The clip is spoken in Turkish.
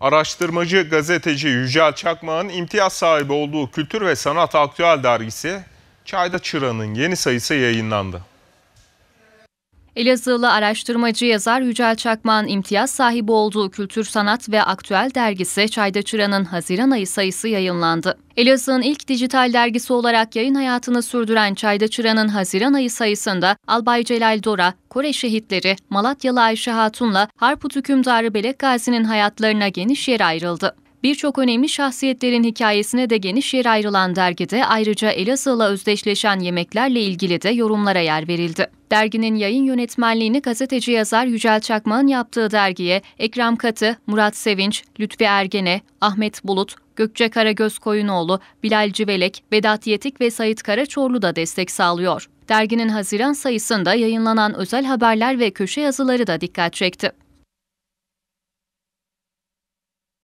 Araştırmacı gazeteci Yücel Çakmağ'ın imtiyaz sahibi olduğu Kültür ve Sanat Aktüel dergisi Çayda Çıra'nın yeni sayısı yayınlandı. Elazığlı araştırmacı yazar Yücel Çakman imtiyaz sahibi olduğu Kültür Sanat ve Aktüel dergisi Çayda Çıra'nın Haziran ayı sayısı yayınlandı. Elazığ'ın ilk dijital dergisi olarak yayın hayatını sürdüren Çayda Çıra'nın Haziran ayı sayısında Albay Celal Dora, Kore şehitleri, Malatyalı Ayşe Hatun'la Harput hükümdarı Belek Gazi'nin hayatlarına geniş yer ayrıldı. Birçok önemli şahsiyetlerin hikayesine de geniş yer ayrılan dergide ayrıca Elazığ'la özdeşleşen yemeklerle ilgili de yorumlara yer verildi. Derginin yayın yönetmenliğini gazeteci yazar Yücel Çakmağ'ın yaptığı dergiye Ekrem Katı, Murat Sevinç, Lütfi Ergene, Ahmet Bulut, Gökçe Karagöz Koyunoğlu, Bilal Civelek, Vedat Yetik ve Sait Karaçorlu da destek sağlıyor. Derginin Haziran sayısında yayınlanan özel haberler ve köşe yazıları da dikkat çekti.